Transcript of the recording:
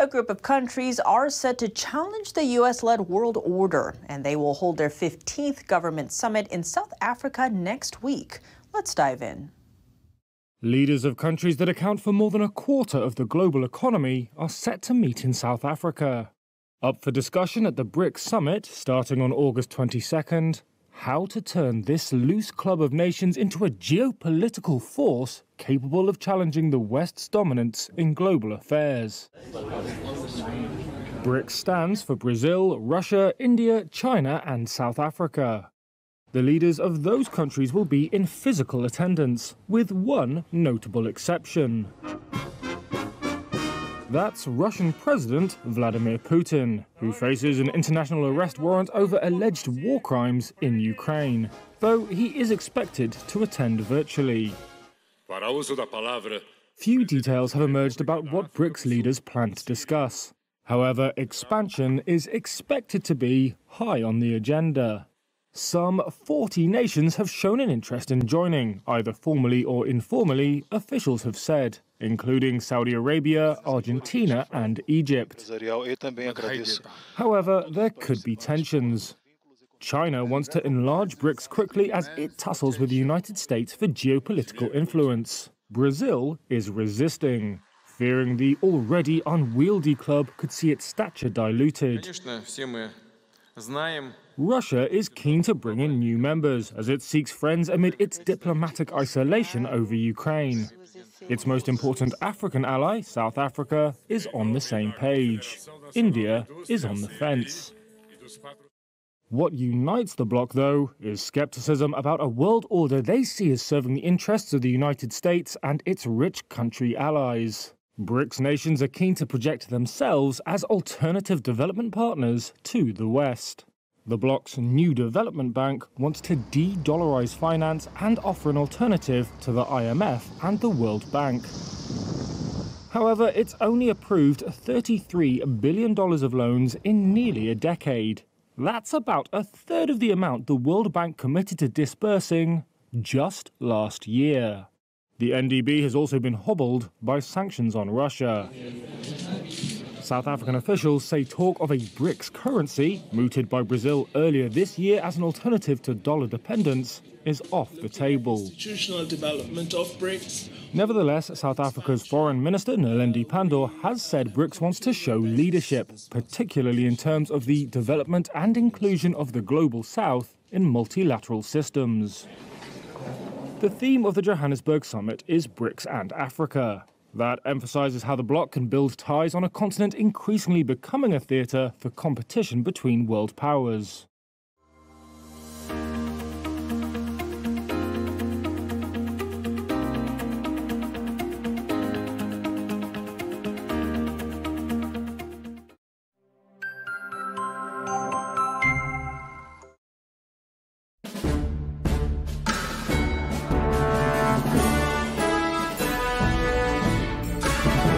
A group of countries are set to challenge the U.S. led world order, and they will hold their 15th government summit in South Africa next week. Let's dive in. Leaders of countries that account for more than a quarter of the global economy are set to meet in South Africa. Up for discussion at the BRICS summit starting on August 22nd, how to turn this loose club of nations into a geopolitical force capable of challenging the West's dominance in global affairs. BRICS stands for Brazil, Russia, India, China and South Africa. The leaders of those countries will be in physical attendance, with one notable exception. That's Russian President Vladimir Putin, who faces an international arrest warrant over alleged war crimes in Ukraine, though he is expected to attend virtually. Few details have emerged about what BRICS leaders plan to discuss. However, expansion is expected to be high on the agenda. Some 40 nations have shown an interest in joining, either formally or informally, officials have said, including Saudi Arabia, Argentina, and Egypt. However, there could be tensions. China wants to enlarge BRICS quickly as it tussles with the United States for geopolitical influence. Brazil is resisting fearing the already unwieldy club could see its stature diluted. Russia is keen to bring in new members as it seeks friends amid its diplomatic isolation over Ukraine. Its most important African ally, South Africa, is on the same page. India is on the fence. What unites the bloc, though, is skepticism about a world order they see as serving the interests of the United States and its rich country allies. BRICS nations are keen to project themselves as alternative development partners to the West. The bloc's new development bank wants to de dollarize finance and offer an alternative to the IMF and the World Bank. However, it's only approved $33 billion of loans in nearly a decade. That's about a third of the amount the World Bank committed to disbursing just last year. The NDB has also been hobbled by sanctions on Russia. South African officials say talk of a BRICS currency, mooted by Brazil earlier this year as an alternative to dollar dependence, is off the table. Institutional development of BRICS. Nevertheless, South Africa's Foreign Minister Nalendi Pandor has said BRICS wants to show leadership, particularly in terms of the development and inclusion of the global South in multilateral systems. The theme of the Johannesburg summit is BRICS and Africa. That emphasizes how the bloc can build ties on a continent increasingly becoming a theater for competition between world powers. Bye.